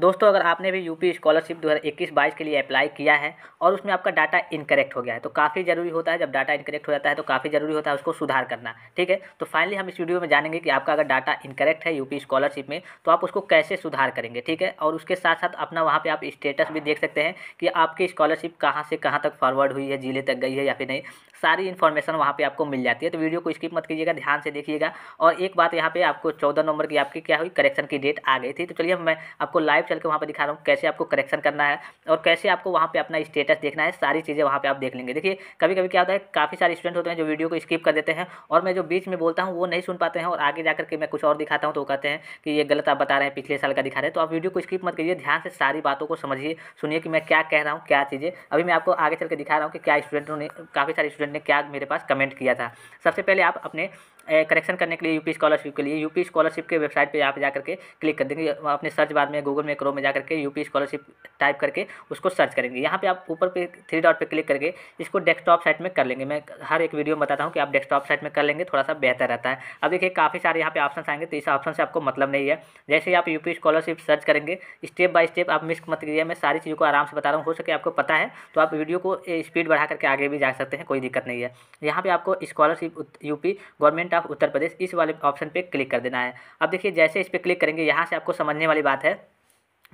दोस्तों अगर आपने भी यूपी स्कॉलरशिप 2021-22 के लिए अप्लाई किया है और उसमें आपका डाटा इनकरेक्ट हो गया है तो काफ़ी ज़रूरी होता है जब डाटा इनकरेक्ट हो जाता है तो काफ़ी ज़रूरी होता है उसको सुधार करना ठीक है तो फाइनली हम इस वीडियो में जानेंगे कि आपका अगर डाटा इनकरेक्ट है यूपी स्कॉलरशिप में तो आप उसको कैसे सुधार करेंगे ठीक है और उसके साथ साथ अपना वहाँ पर आप स्टेटस भी देख सकते हैं कि आपकी स्कॉलरशिप कहाँ से कहाँ तक फॉरवर्ड हुई है ज़िले तक गई है या फिर नहीं सारी इन्फॉर्मेशन वहाँ पर आपको मिल जाती है तो वीडियो को स्किप मत कीजिएगा ध्यान से देखिएगा और एक बात यहाँ पर आपको चौदह नंबर की आपकी क्या हुई करेक्शन की डेट आ गई थी तो चलिए मैं आपको लाइव चल के वहाँ पर दिखा रहा हूँ कैसे आपको करेक्शन करना है और कैसे आपको वहाँ पर अपना स्टेटस देखना है सारी चीज़ें वहाँ पर आप देख लेंगे देखिए कभी कभी क्या होता है काफ़ी सारे स्टूडेंट होते हैं जो वीडियो को स्किप कर देते हैं और मैं जो बीच में बोलता हूँ वो नहीं सुन पाते हैं और आगे जाकर के मैं कुछ और दिखाता हूँ तो कहते हैं कि ये गलत आप बता रहे हैं पिछले साल का दिखा रहे हैं तो आप वीडियो को स्किप मत करिए ध्यान से सारी बातों को समझिए सुनिए कि मैं क्या कह रहा हूँ क्या चीज़ें अभी मैं आपको आगे चल के दिखा रहा हूँ कि क्या स्टूडेंटों ने काफ़ी सारे स्टूडेंट ने क्या मेरे पास कमेंट किया था सबसे पहले आप अपने करेक्शन करने के लिए यूपी स्कॉलरशिप के लिए यूपी स्कॉलरशिप के वेबसाइट पे आप जा करके क्लिक कर देंगे अपने सर्च बार में गूगल में क्रोम में जा करके यूपी स्कॉलरशिप टाइप करके उसको सर्च करेंगे यहाँ पे आप ऊपर पे थ्री डॉट पे क्लिक करके इसको डेस्कटॉप साइट में कर लेंगे मैं हर एक वीडियो में बताता हूँ कि आप डेस्कटॉप साइट में कर लेंगे थोड़ा सा बेहतर रहता है अब देखिए काफ़ी सारे यहाँ पे ऑप्शन आएंगे तो इस ऑप्शन से आपको मतलब नहीं है जैसे ही आप यूपी स्कॉलरशिप सर्च करेंगे स्टेप बाय स्टेप आप मिस मत करिए मैं सारी चीज़ों को आराम से बता रहा हूँ हो सके आपको पता है तो आप वीडियो को स्पीड बढ़ा करके आगे भी जा सकते हैं कोई दिक्कत नहीं है यहाँ पर आपको scholarship UP government of Uttar Pradesh इस वाले ऑप्शन पे क्लिक कर देना है अब देखिए जैसे इस पर क्लिक करेंगे यहाँ से आपको समझने वाली बात है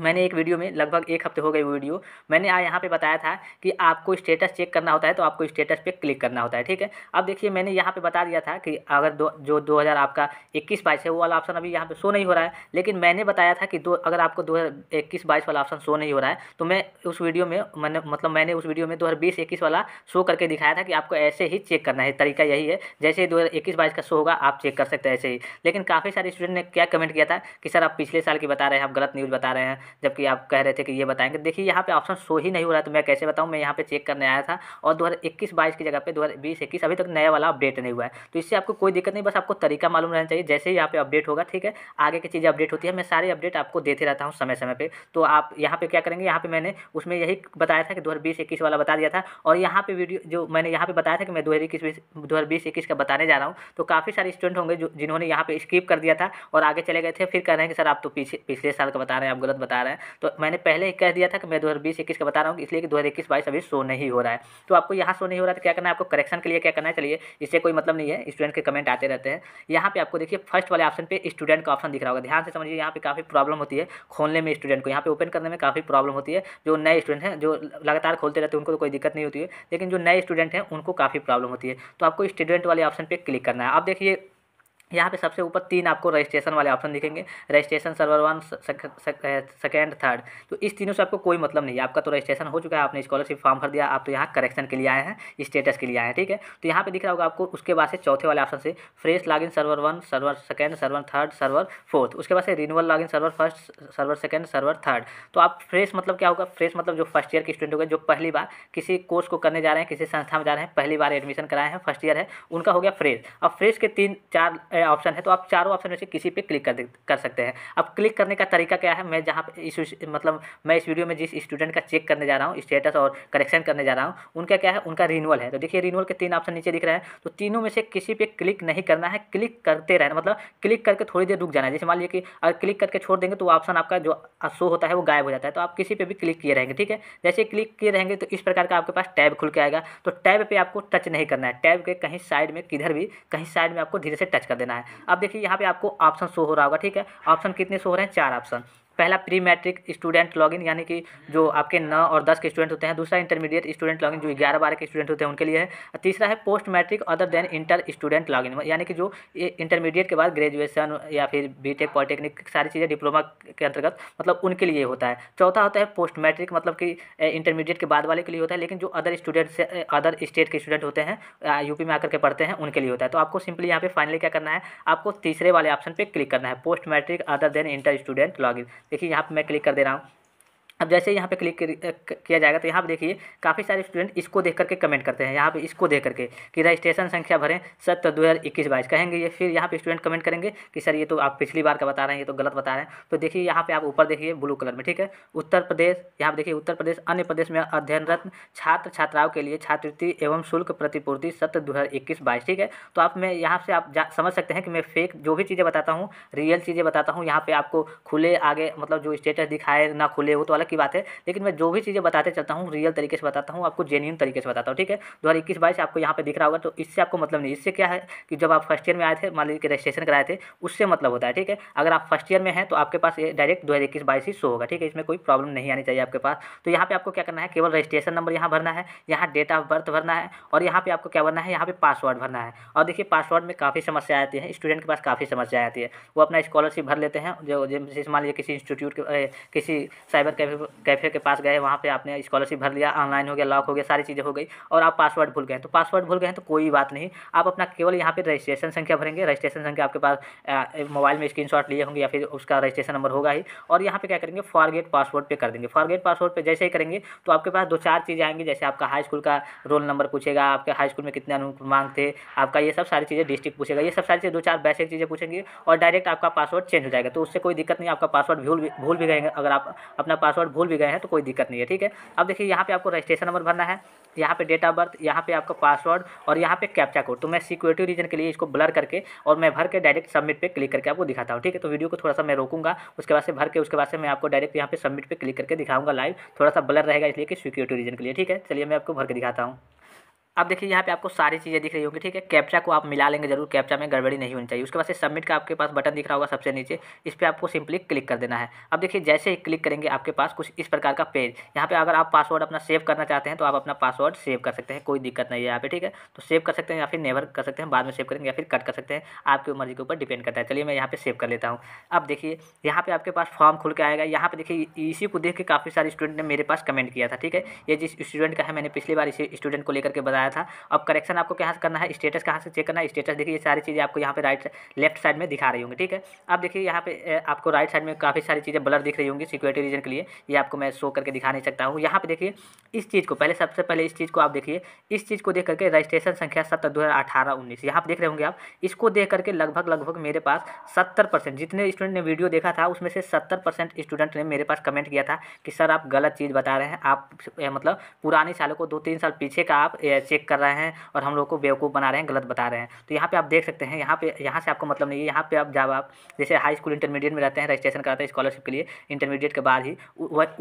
मैंने एक वीडियो में लगभग एक हफ्ते हो गए वीडियो मैंने यहाँ पे बताया था कि आपको स्टेटस चेक करना होता है तो आपको स्टेटस पे क्लिक करना होता है ठीक है अब देखिए मैंने यहाँ पे बता दिया था कि अगर दो जो 2000 आपका 21 बाईस है वो वाला ऑप्शन अभी यहाँ पे शो नहीं हो रहा है लेकिन मैंने बताया था कि दो अगर आपको दो हज़ार इक्कीस बाईस वाला ऑप्शन शो नहीं हो रहा है तो मैं उस वीडियो में मैंने मतलब मैंने उस वीडियो में दो हज़ार बीस इक्कीस वाला शो करके दिखाया था कि आपको ऐसे ही चेक करना है तरीका यही है जैसे ही दो हज़ार इक्कीस बाईस का शो होगा आप चेक कर सकते हैं ऐसे ही लेकिन काफ़ी सारे स्टूडेंट ने क्या कमेंट किया था कि सर आप पिछले साल की बता रहे हैं आप गलत न्यूज़ बता रहे हैं जबकि आप कह रहे थे कि ये बताएंगे देखिए यहाँ पे ऑप्शन शो ही नहीं हो रहा है तो मैं कैसे बताऊँ मैं यहाँ पे चेक करने आया था और दो हज़ार की जगह पे दो हज़ार अभी तक नया वाला अपडेट नहीं हुआ है तो इससे आपको कोई दिक्कत नहीं बस आपको तरीका मालूम रहना चाहिए जैसे ही यहाँ पे अपडेट होगा ठीक है आगे की चीज़ें अपडेट होती है मैं सारी अपडेट आपको देते रहता हूँ समय समय पर तो आप यहाँ पर क्या करेंगे यहाँ पर मैंने उसमें यही बताया था कि दो हज़ार वाला बता दिया था और यहाँ पर वीडियो जो मैंने यहाँ पर बताया था कि मैं दो हज़ार इक्कीस का बताने जा रहा हूँ तो काफ़ी सारे स्टूडेंट होंगे जो जिन्होंने यहाँ पर स्किप कर दिया था और आगे चले गए थे फिर कह रहे हैं कि सर आप तो पीछे पिछले साल का बता रहे हैं आप गलत बता बता रहे हैं तो मैंने पहले कह दिया था कि मैं दो हज़ार बीस इक्कीस का बता रहा हूँ इसलिए कि दो हज़ार इक्कीस बाईस अभी शो नहीं हो रहा है तो आपको यहाँ शो नहीं हो रहा है तो क्या करना है आपको करेक्शन के लिए क्या करना है चलिए इससे कोई मतलब नहीं है स्टूडेंट के कमेंट आते रहते हैं यहाँ पर आपको देखिए फर्स्ट वाले ऑप्शन पर स्टूडेंट का ऑप्शन दिख रहा होगा ध्यान से समझिए यहाँ पर काफ़ी प्रॉब्लम होती है खोलने में स्टूडेंट को यहाँ पर ओपन करने में काफ़ी प्रॉब्लम होती है जो नए स्टूडेंट हैं जो लगातार खोलते रहते हैं उनको तो कोई दिक्कत नहीं होती है लेकिन जो नए स्टूडेंट हैं उनको काफ़ी प्रॉब्लम होती है तो आपको स्टूडेंट वाले ऑप्शन पर क्लिक करना है आप देखिए यहाँ पे सबसे ऊपर तीन आपको रजिस्ट्रेशन वाले ऑप्शन दिखेंगे registration server one second third तो इस तीनों से आपको कोई मतलब नहीं है आपका तो रजिस्ट्रेशन हो चुका है आपने स्कॉलरशिप फॉर्म भर दिया आप तो यहाँ करेक्शन के लिए आए हैं स्टेटस के लिए आए हैं ठीक है तो यहाँ पे दिख रहा होगा आपको उसके बाद से चौथे वाले ऑप्शन से fresh login server one server second server third server fourth उसके बाद से renewal login server first server second server third तो आप फ्रेश मतलब क्या होगा फ्रेश मतलब जो फर्स्ट ईयर के स्टूडेंट होगा जो पहली बार किसी कोर्स को करने जा रहे हैं किसी संस्था में जा रहे हैं पहली बार एडमिशन कराए हैं फर्स्ट ईयर है उनका हो गया फ्रेश अब फ्रेश के तीन चार नया ऑप्शन है तो आप चारों ऑप्शन में से किसी पे क्लिक कर कर सकते हैं अब क्लिक करने का तरीका क्या है मैं जहाँ पे इस मतलब मैं इस वीडियो में जिस स्टूडेंट का चेक करने जा रहा हूँ स्टेटस और करेक्शन करने जा रहा हूँ उनका क्या है उनका रिनूअल है तो देखिए रिनूअल के तीन ऑप्शन नीचे दिख रहे हैं तो तीनों में से किसी पर क्लिक नहीं करना है क्लिक करते रहना मतलब क्लिक करके थोड़ी देर रुक जाना है जैसे मान लीजिए कि अगर क्लिक करके छोड़ देंगे तो ऑप्शन आपका जो शो होता है वो गायब हो जाता है तो आप किसी पर भी क्लिक किए रहेंगे ठीक है जैसे क्लिक किए रहेंगे तो इस प्रकार का आपके पास टैब खुल के आएगा तो टैब पर आपको टच नहीं करना है टैब के कहीं साइड में किधर भी कहीं साइड में आपको धीरे से टच कर देना देना है अब देखिए यहाँ पे आपको ऑप्शन शो हो रहा होगा ठीक है ऑप्शन कितने शो हो रहे हैं चार ऑप्शन पहला प्री मैट्रिक स्टूडेंट लॉगिन यानी कि जो आपके नौ और दस के स्टूडेंट होते हैं दूसरा इंटरमीडिएट स्टूडेंट लॉगिन जो ग्यारह बारह के स्टूडेंट होते हैं उनके लिए है तीसरा है post matric other than inter student login यानी कि जो इंटरमीडिएट के बाद ग्रेजुएशन या फिर बी टेक पॉलिटेक्निक सारी चीज़ें डिप्लोमा के अंतर्गत मतलब उनके लिए होता है चौथा होता है पोस्ट मैट्रिक मतलब कि इंटरमीडिएट के बाद वाले के लिए होता है लेकिन जो अदर स्टूडेंट से अदर स्टेट के स्टूडेंट होते हैं यूपी में आकर के पढ़ते हैं उनके लिए होता है तो आपको सिंपली यहाँ पे फाइनली क्या करना है आपको तीसरे वाले ऑप्शन पर क्लिक करना है post matric other than inter student login देखिए यहाँ पर मैं क्लिक कर दे रहा हूँ अब जैसे यहाँ पे क्लिक किया जाएगा तो यहाँ पर देखिए काफ़ी सारे स्टूडेंट इसको देख करके कमेंट करते हैं यहाँ पे इसको देख करके कि रजिस्ट्रेशन संख्या भरें सत दो हज़ार इक्कीस बाईस कहेंगे ये फिर यहाँ पे स्टूडेंट कमेंट करेंगे कि सर ये तो आप पिछली बार का बता रहे हैं ये तो गलत बता रहे हैं तो देखिए यहाँ पर आप ऊपर देखिए ब्लू कलर में ठीक है उत्तर प्रदेश यहाँ पर देखिए उत्तर प्रदेश अन्य प्रदेश में अध्ययनरत छात्र छात्राओं के लिए छात्रवृत्ति एवं शुल्क प्रतिपूर्ति सत्र दो हज़ार इक्कीस बाईस ठीक है तो आप मैं यहाँ से आप समझ सकते हैं कि मैं फेक जो भी चीज़ें बताता हूँ रियल चीज़ें बताता हूँ यहाँ पर आपको खुले आगे मतलब जो स्टेटस दिखाए ना खुले वो तो अलग अलग की बात है लेकिन मैं जो भी चीज़ें बताते चलता हूँ रियल तरीके से बताता हूँ आपको जेन्यून तरीके से बताता हूँ ठीक है दो हज़ार इक्कीस बाईस आपको यहाँ पे दिख रहा होगा तो इससे आपको मतलब नहीं इससे क्या है कि जब आप फर्स्ट ईयर में आए थे मान लीजिए कि रजिस्ट्रेशन कराए थे उससे मतलब होता है ठीक है अगर आप फर्स्ट ईयर में हैं तो आपके पास ये डायरेक्ट दो हज़ार इक्कीस बाईस ही शो होगा ठीक है इसमें कोई प्रॉब्लम नहीं आनी चाहिए आपके पास तो यहाँ पर आपको क्या करना है केवल रजिस्ट्रेशन नंबर यहाँ भरना है यहाँ डेट ऑफ बर्थ भरना है और यहाँ पर आपको क्या भरना है यहाँ पर पासवर्ड भरना है और देखिए पासवर्ड में काफ़ी समस्या आती है स्टूडेंट के पास काफ़ी समस्या आती है वो अपना स्कॉलरशिप भर लेते हैं जो जैसे मान लीजिए किसी इंस्टीट्यूट के किसी साइबर कैफे कैफ़े के पास गए वहाँ पर आपने स्कॉलरशिप भर लिया ऑनलाइन हो गया लॉक हो गया सारी चीज़ें हो गई और आप पासवर्ड भूल गए तो पासवर्ड भूल गए तो कोई बात नहीं आप अपना केवल यहाँ पर रजिस्ट्रेशन संख्या भरेंगे रजिस्ट्रेशन संख्या आपके पास मोबाइल में स्क्रीन लिए होंगे या फिर उसका रजिस्ट्रेशन नंबर होगा ही और यहाँ पर क्या करेंगे फॉरगेट पासवर्ड पर कर देंगे फॉरगेट पासवर्ड पर जैसे ही करेंगे तो आपके पास दो चार चीज़ें आएंगी जैसे आपका हाई स्कूल का रोल नंबर पूछेगा आपके हाई स्कूल में कितने मांग थे आपका ये सब सारी चीज़ें डिस्ट्रिक्ट पूछेगा ये सब सारी चीज़ें दो चार बेसिक चीज़ें पूछेंगे और डायरेक्ट आपका पासवर्ड चेंज हो जाएगा तो उससे कोई दिक्कत नहीं आपका पासवर्ड भूल भूल भी गएंगे अगर आप अपना पासवर्ड पासवर्ड भूल भी गए हैं तो कोई दिक्कत नहीं है ठीक है अब देखिए यहाँ पे आपको रजिस्ट्रेशन नंबर भरना है यहाँ पे डेट ऑफ बर्थ यहाँ पे आपका पासवर्ड और यहाँ पे कैप्चा कोड तो मैं सिक्योरिटी रीजन के लिए इसको ब्लर करके और मैं भर के डायरेक्ट सबमिट पे क्लिक करके आपको दिखाता हूँ ठीक है तो वीडियो को थोड़ा सा मैं रोकूंगा उसके बाद से भर के उसके बाद से मैं आपको डायरेक्ट यहाँ पे सबमिट पे क्लिक करके दिखाऊंगा लाइव थोड़ा सा ब्लर रहेगा इसलिए कि सिक्योरिटी रीजन के लिए ठीक है चलिए मैं आपको भर के दिखाता हूँ अब देखिए यहाँ पे आपको सारी चीज़ें दिख रही होंगी ठीक है कैप्चा को आप मिला लेंगे जरूर कैप्चा में गड़बड़ी नहीं होनी चाहिए उसके बाद से सबमिट का आपके पास बटन दिख रहा होगा सबसे नीचे इस पर आपको सिंपली क्लिक कर देना है अब देखिए जैसे ही क्लिक करेंगे आपके पास कुछ इस प्रकार का पेज यहाँ पे अगर आप पासवर्ड अपना सेव करना चाहते हैं तो आप अपना पासवर्ड सेव कर सकते हैं कोई दिक्कत नहीं है यहाँ पे ठीक है तो सेव कर सकते हैं या फिर नेवर कर सकते हैं बाद में सेव करेंगे या फिर कट कर सकते हैं आपकी मर्जी के ऊपर डिपेंड करता है चलिए मैं यहाँ पर सेव कर लेता हूँ अब देखिए यहाँ पे आपके पास फॉर्म खुल के आएगा यहाँ पे देखिए इसी को देख के काफ़ी सारे स्टूडेंट ने मेरे पास कमेंट किया था ठीक है ये जिस स्टूडेंट का है मैंने पिछली बार इसी स्टूडेंट को लेकर के बताया बताया था अब करेक्शन आपको कहाँ से करना है स्टेटस कहाँ से चेक करना है स्टेटस देखिए ये सारी चीज़ें आपको यहाँ पे राइट लेफ्ट साइड में दिखा रही होंगी ठीक है अब देखिए यहाँ पे आपको राइट साइड में काफ़ी सारी चीज़ें ब्लर दिख रही होंगी सिक्योरिटी रीजन के लिए ये आपको मैं शो करके दिखा नहीं सकता हूँ यहाँ पर देखिए इस चीज़ को पहले सबसे पहले इस चीज़ को आप देखिए इस चीज़ को देख करके रजिस्ट्रेशन संख्या सत्तर दो हज़ार अठारह उन्नीस यहाँ पर देख रहे होंगे आप इसको देख करके लगभग लगभग मेरे पास सत्तर परसेंट जितने स्टूडेंट ने वीडियो देखा था उसमें से सत्तर परसेंट स्टूडेंट ने मेरे पास कमेंट किया था कि सर आप गलत चीज़ बता रहे हैं आप मतलब पुराने सालों को दो तीन साल पीछे का आप चेक चेक कर रहे हैं और हम लोग को बेवकूफ़ बना रहे हैं गलत बता रहे हैं तो यहाँ पे आप देख सकते हैं यहाँ पे यहाँ से आपको मतलब नहीं है यहाँ पे आप जब आप जैसे हाई स्कूल इंटरमीडिएट में रहते हैं रजिस्ट्रेशन कराते हैं स्कॉलरशिप के लिए इंटरमीडिएट के बाद ही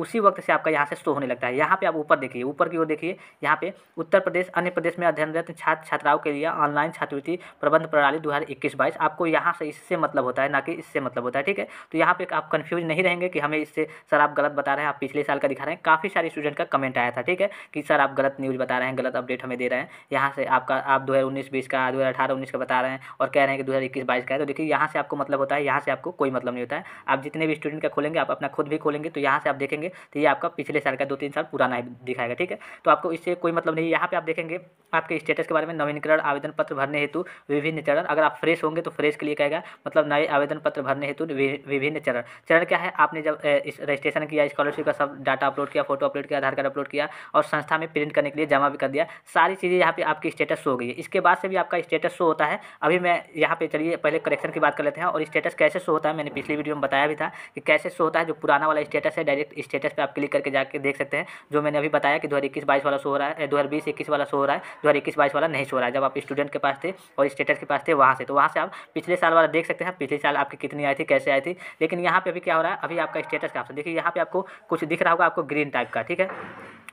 उसी वक्त से आपका यहाँ से शो होने लगता है यहाँ पे आप ऊपर देखिए ऊपर की ओर देखिए यहाँ पे उत्तर प्रदेश अन्य प्रदेश में अध्ययनरत छात्र छात्राओं के लिए ऑनलाइन छात्रवृत्ति प्रबंध प्रणाली दो हज़ार आपको यहाँ से इससे मतलब होता है ना कि इससे मतलब होता है ठीक है तो यहाँ पर आप कन्फ्यूज नहीं रहेंगे कि हमें इससे सर आप गलत बता रहे हैं आप पिछले साल का दिखा रहे हैं काफ़ी सारे स्टूडेंट का कमेंट आया था ठीक है कि सर आप गलत न्यूज़ बता रहे हैं गलत अपडेट हमें दे रहे हैं यहाँ से आपका आप दो हज़ार उन्नीस बीस का दो हज़ार अठारह उन्नीस का बता रहे हैं और कह रहे हैं कि दो हज़ार इक्कीस बाईस का है तो देखिए यहाँ से आपको मतलब होता है यहाँ से आपको कोई मतलब नहीं होता है आप जितने भी स्टूडेंट का खोलेंगे आप अपना खुद भी खोलेंगे तो यहाँ से आप देखेंगे तो ये आपका पिछले साल का दो तीन साल पुराना दिखाएगा ठीक है तो आपको इससे कोई मतलब नहीं यहाँ पर आप देखेंगे आपके स्टेटस के बारे में नवीनीकरण आवेदन पत्र भरने हेतु विभिन्न चरण अगर आप फ्रेश होंगे तो फ्रेश के लिए कहेगा मतलब नए आवेदन पत्र भरने हेतु विभिन्न चरण चरण क्या है आपने जब इस रजिस्ट्रेशन किया स्कॉलरशिप का सब डाटा अपलोड किया फोटो अपलोड किया आधार कार्ड अपलोड किया और संस्था में प्रिंट करने के लिए जमा भी कर दिया सारी सारी चीज़ें यहाँ पे आपकी स्टेटस शो हो गई है इसके बाद से भी आपका स्टेटस शो होता है अभी मैं यहाँ पे चलिए पहले करेक्शन की बात कर लेते हैं और स्टेटस कैसे शो होता है मैंने पिछली वीडियो में बताया भी था कि कैसे शो होता है जो पुराना वाला स्टेटस है डायरेक्ट स्टेटस पर आप क्लिक करके जाके देख सकते हैं जो मैंने अभी बताया कि दो हज़ार वाला शो हो रहा है दो हज़ार वाला शो हो रहा है दो हज़ार वाला नहीं शो रहा है जब आप स्टूडेंट के पास थे और स्टेटस के पास थे वहाँ से तो वहाँ से आप पिछले साल वाला देख सकते हैं पिछले साल आपकी कितनी आई थी कैसे आई थी लेकिन यहाँ पर अभी क्या हो रहा है अभी आपका स्टेटस का देखिए यहाँ पर आपको कुछ दिख रहा होगा आपको ग्रीन टाइप का ठीक है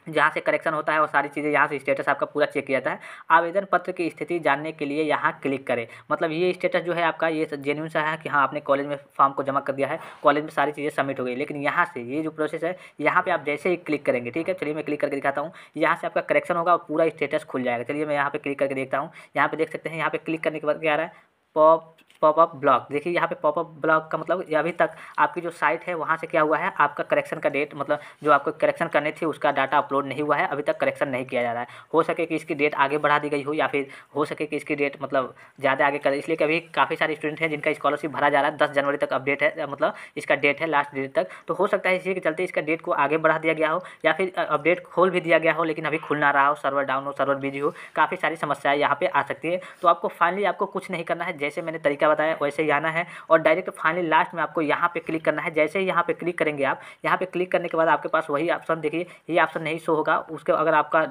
जहाँ से करेक्शन होता है वो सारी चीज़ें यहाँ से स्टेटस आपका पूरा चेक किया जाता है आवेदन पत्र की स्थिति जानने के लिए यहाँ क्लिक करें मतलब ये स्टेटस जो है आपका ये जेन्यून सा है कि हाँ आपने कॉलेज में फॉर्म को जमा कर दिया है कॉलेज में सारी चीज़ें सबमिट हो गई लेकिन यहाँ से ये जो प्रोसेस है यहाँ पर आप जैसे ही क्लिक करेंगे ठीक है चलिए मैं क्लिक करके दिखाता हूँ यहाँ से आपका करेक्शन होगा और पूरा स्टेटस खुल जाएगा चलिए मैं यहाँ पर क्लिक करके देखता हूँ यहाँ पर देख सकते हैं यहाँ पर क्लिक करने के बाद क्या आ रहा है पॉप पॉपअप ब्लॉक देखिए यहाँ पे पॉपअप ब्लॉक का मतलब अभी तक आपकी जो साइट है वहाँ से क्या हुआ है आपका करेक्शन का डेट मतलब जो आपको करेक्शन करने थी उसका डाटा अपलोड नहीं हुआ है अभी तक करेक्शन नहीं किया जा रहा है हो सके कि इसकी डेट आगे बढ़ा दी गई हो या फिर हो सके कि इसकी डेट मतलब ज़्यादा आगे कर इसलिए कि अभी काफ़ी सारे स्टूडेंट हैं जिनका स्कॉलरशिप भरा जा रहा है दस जनवरी तक अपडेट है मतलब इसका डेट है लास्ट डेट तक तो हो सकता है इसी के चलते इसका डेट को आगे बढ़ा दिया गया हो या फिर अपडेट खोल भी दिया गया हो लेकिन अभी खुल ना रहा हो सर्वर डाउन हो सर्वर बिजी हो काफ़ी सारी समस्याएँ यहाँ पर आ सकती है तो आपको फाइनली आपको कुछ नहीं करना है जैसे मैंने तरीका बताया वैसे ही आना है और डायरेक्ट फाइनली लास्ट में आपको यहाँ पर क्लिक करना है जैसे ही यहाँ पर क्लिक करेंगे आप यहाँ पर क्लिक करने के बाद आपके पास वही ऑप्शन देखिए ये ऑप्शन नहीं शो होगा उसके अगर आपका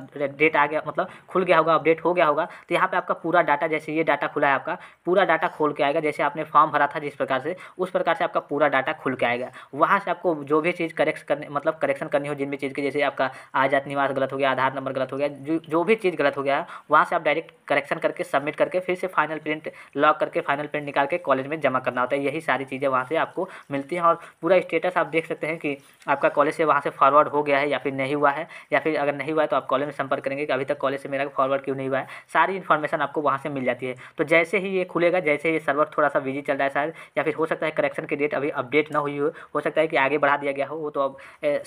डेट आ गया मतलब खुल गया होगा अपडेट हो गया होगा तो यहाँ पर आपका पूरा डाटा जैसे ये डाटा खुला है आपका पूरा डाटा खोल के आएगा जैसे आपने फॉर्म भरा था जिस प्रकार से उस प्रकार से आपका पूरा डाटा खुल के आएगा वहाँ से आपको जो भी चीज़ करेक्ट करने मतलब करेक्शन करनी हो जिन भी चीज़ की जैसे आपका आजाद निवास गलत हो गया आधार नंबर गलत हो गया जो जो भी चीज़ गलत हो गया वहाँ से आप डायरेक्ट करेक्शन करके सबमिट करके फिर से फाइनल प्रिंट लॉक करके फाइनल प्रिंट निकाल के कॉलेज में जमा करना होता है यही सारी चीज़ें वहाँ से आपको मिलती हैं और पूरा स्टेटस आप देख सकते हैं कि आपका कॉलेज से वहाँ से फॉरवर्ड हो गया है या फिर नहीं हुआ है या फिर अगर नहीं हुआ है तो आप कॉलेज में संपर्क करेंगे कि अभी तक कॉलेज से मेरा फॉरवर्ड क्यों नहीं हुआ है सारी इन्फॉर्मेशन आपको वहाँ से मिल जाती है तो जैसे ही ये खुलेगा जैसे ये सर्वर थोड़ा सा बिजी चल रहा है शायद या फिर हो सकता है करेक्शन की डेट अभी अपडेट ना हुई हो हो सकता है कि आगे बढ़ा दिया गया हो वो तो अब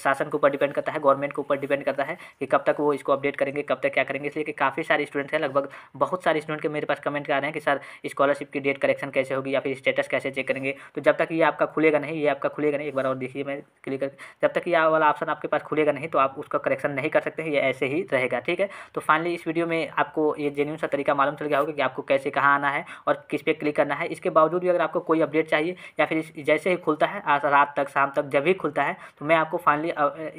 शासन के ऊपर डिपेंड करता है गवर्नमेंट के ऊपर डिपेंड करता है कि कब तक वो इसको अपडेट करेंगे कब तक क्या करेंगे इसलिए कि काफ़ी सारे स्टूडेंट्स हैं लगभग बहुत सारे स्टूडेंट के मेरे पास कमेंट कर रहे हैं कि सर स्कॉलरशिप की डेट करेक्शन कैसे होगी या फिर स्टेटस कैसे चेक करेंगे तो जब तक ये आपका खुलेगा नहीं ये आपका खुलेगा नहीं एक बार और देखिए मैं क्लिक कर जब तक ये वाला ऑप्शन आपके पास खुलेगा नहीं तो आप उसका करेक्शन नहीं कर सकते हैं ये ऐसे ही रहेगा ठीक है तो फाइनली इस वीडियो में आपको ये जेन्यून सा तरीका मालूम चल गया होगा कि आपको कैसे कहाँ आना है और किस पर क्लिक करना है इसके बावजूद भी अगर आपको कोई अपडेट चाहिए या फिर जैसे ही खुलता है आज रात तक शाम तक जब भी खुलता है तो मैं आपको फाइनली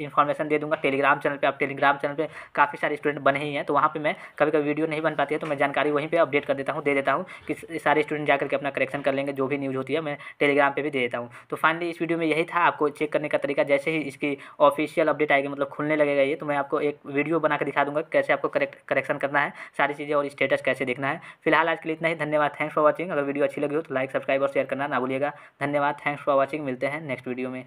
इन्फॉर्मेशन दे दूँगा टेलीग्राम चैनल पर आप टेलीग्राम चैनल पर काफ़ी सारे स्टूडेंट बने ही हैं तो वहाँ पर मैं कभी कभी वीडियो नहीं बन पाती है तो मैं जानकारी वहीं पर अपडेट कर देता हूँ दे देता हूँ कि सारे स्टूडेंट जा करके करके अपना करेक्शन कर लेंगे जो भी न्यूज़ होती है मैं टेलीग्राम पर भी दे देता हूँ तो फाइनली इस वीडियो में यही था आपको चेक करने का तरीका जैसे ही इसकी ऑफिशियल अपडेट आएगी मतलब खुलने लगेगा ये तो मैं आपको एक वीडियो बना के दिखा दूँगा कैसे आपको करेक्ट करेक्शन करना है सारी चीज़ें और स्टेटस कैसे देखना है फिलहाल आज के लिए इतना ही धन्यवाद थैंक्स फॉर वॉचिंग अगर वीडियो अच्छी लगी हो तो लाइक सब्सक्राइब और शेयर करना ना भूलिएगा धन्यवाद थैंक्स फॉर वॉचिंग मिलते हैं नेक्स्ट वीडियो में